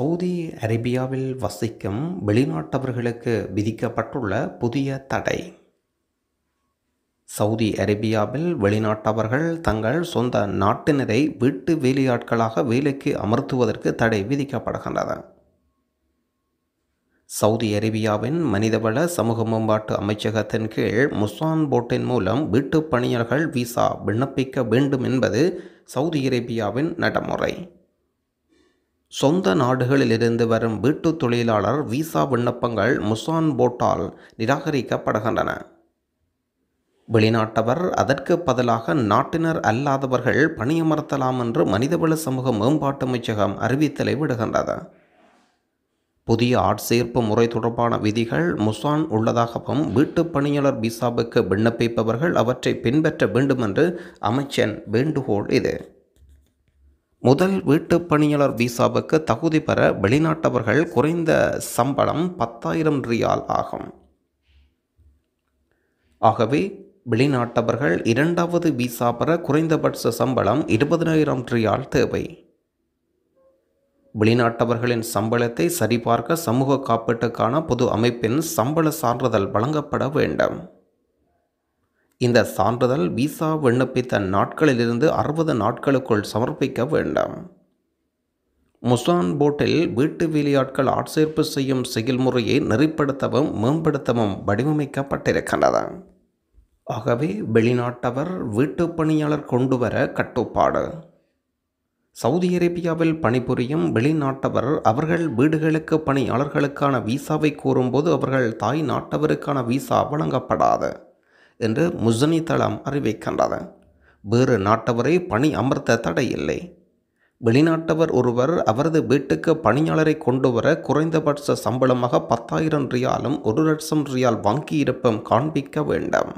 Saudi அரேபியாவில் வசிக்கும் வெளிநாட்டவர்களுக்கு விதிக்கப்பட்டுள்ள புதிய தடை சவுதி அரேபியாவில் வெளிநாட்டவர்கள் தங்கள் சொந்த நாட்டினரை வீட்டு வேலையாட்களாக வேலைக்கு அமர்த்துவதற்கு தடை விதிக்கப்படுகின்றது சவுதி அரேபியாவின் மனிதவள சமூக மேம்பாட்டு அமைச்சகத்தின் கீழ் முஸ்வான் போட்டின் மூலம் வீட்டு பணியாளர்கள் விசா விண்ணப்பிக்க வேண்டும் என்பது சவுதி அரேபியாவின் நடைமுறை சொந்த நாடுகளிலிருந்து வரும் வீட்டு தொழிலாளர் விசா விண்ணப்பங்கள் முசான் போட்டால் நிராகரிக்கப்படுகின்றன வெளிநாட்டவர் அதற்கு பதிலாக நாட்டினர் அல்லாதவர்கள் பணியமர்த்தலாம் என்று மனிதவள சமூக மேம்பாட்டு அமைச்சகம் அறிவித்தலை விடுகின்றது புதிய ஆட்சேர்ப்பு முறை தொடர்பான விதிகள் முசான் உள்ளதாகவும் வீட்டு பணியாளர் விசாவுக்கு விண்ணப்பிப்பவர்கள் அவற்றை பின்பற்ற வேண்டுமென்று அமைச்சன் வேண்டுகோள் இது முதல் வீட்டு பணியாளர் விசாவுக்கு தகுதி பெற வெளிநாட்டவர்கள் குறைந்த சம்பளம் பத்தாயிரம் ரியால் ஆகும் ஆகவே வெளிநாட்டவர்கள் இரண்டாவது விசா பெற குறைந்தபட்ச சம்பளம் இருபதனாயிரம் ரியால் தேவை வெளிநாட்டவர்களின் சம்பளத்தை சரிபார்க்க சமூக காப்பீட்டுக்கான பொது அமைப்பின் சம்பள சான்றிதழ் வழங்கப்பட வேண்டும் இந்த சான்றிதழ் விசா விண்ணப்பித்த நாட்களிலிருந்து அறுபது நாட்களுக்குள் சமர்ப்பிக்க வேண்டும் முசான் போட்டில் வீட்டு வேலையாட்கள் ஆட்சேர்ப்பு செய்யும் செயல்முறையை நெறிப்படுத்தவும் மேம்படுத்தவும் வடிவமைக்கப்பட்டிருக்கின்றது ஆகவே வெளிநாட்டவர் வீட்டு பணியாளர் கொண்டு வர கட்டுப்பாடு சவுதி அரேபியாவில் பணிபுரியும் வெளிநாட்டவர் அவர்கள் வீடுகளுக்கு பணியாளர்களுக்கான விசாவை கூறும்போது அவர்கள் தாய் நாட்டவருக்கான விசா வழங்கப்படாது என்று முசனி தளம் அறிவிக்கின்றது வேறு நாட்டவரை பணி அமர்த்த தடை இல்லை வெளிநாட்டவர் ஒருவர் அவரது வீட்டுக்கு பணியாளரை கொண்டு வர குறைந்தபட்ச சம்பளமாக பத்தாயிரம் ரியாலும் ஒரு லட்சம் ரியால் இருப்பும் காண்பிக்க வேண்டும்